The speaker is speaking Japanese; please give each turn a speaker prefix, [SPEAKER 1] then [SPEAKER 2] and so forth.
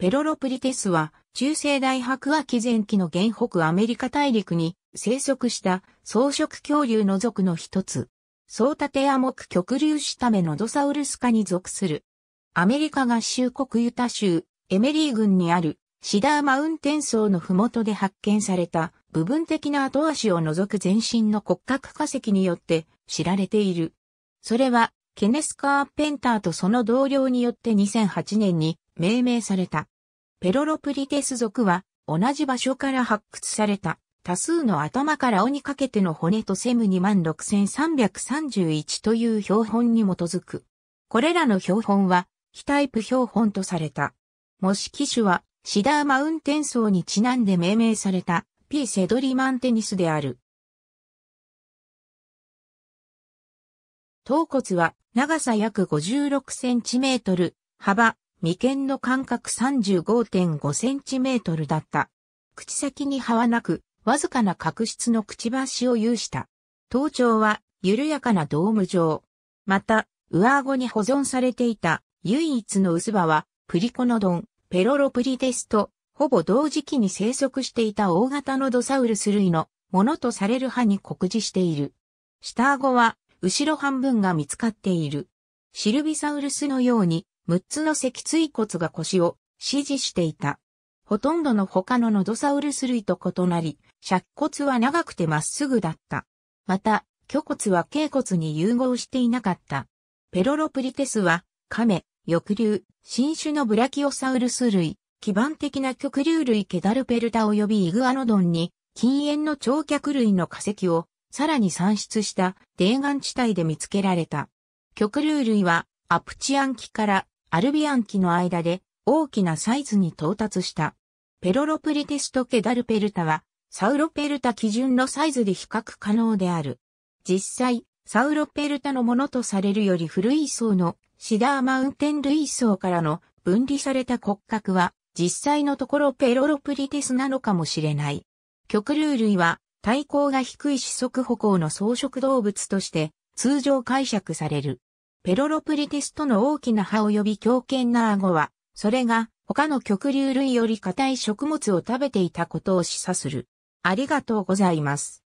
[SPEAKER 1] ペロロプリテスは中世大白亜紀前期の原北アメリカ大陸に生息した草食恐竜の属の一つ。ソータテア目極竜種ためのドサウルス科に属する。アメリカ合衆国ユタ州エメリー郡にあるシダーマウンテン層のふもとで発見された部分的な後足を除く全身の骨格化石によって知られている。それはケネス・カーペンターとその同僚によって2008年に命名された。ペロロプリテス族は、同じ場所から発掘された、多数の頭から尾にかけての骨とセム26331という標本に基づく。これらの標本は、非タイプ標本とされた。模式種は、シダーマウンテン層にちなんで命名された、ピーセドリ
[SPEAKER 2] マンテニスである。頭
[SPEAKER 1] 骨は長さ約56センチメートル、幅眉間の間隔35.5センチメートルだった。口先に歯はなく、わずかな角質のくちばしを有した。頭頂は緩やかなドーム状。また、上顎に保存されていた唯一の薄葉は、プリコノドン、ペロロプリデスと、ほぼ同時期に生息していた大型のドサウルス類のものとされる歯に酷似している。下顎は、後ろ半分が見つかっている。シルビサウルスのように、6つの脊椎骨が腰を支持していた。ほとんどの他のノドサウルス類と異なり、尺骨は長くてまっすぐだった。また、虚骨は頸骨に融合していなかった。ペロロプリテスは、亀、翼竜、新種のブラキオサウルス類、基盤的な極竜類ケダルペルタ及びイグアノドンに、禁煙の長脚類の化石を、さらに産出した、泥岩地帯で見つけられた。極竜類は、アプチアン紀からアルビアン期の間で大きなサイズに到達した。ペロロプリテストケダルペルタは、サウロペルタ基準のサイズで比較可能である。実際、サウロペルタのものとされるより古い層のシダーマウンテン類層からの分離された骨格は、実際のところペロロプリテスなのかもしれない。極竜類は、体高が低い四足歩行の草食動物として、通常解釈される。ペロロプリティスとの大きな歯及び強健な顎は、それが他の極竜類より硬い食物を食べていたことを示唆する。ありがと
[SPEAKER 2] うございます。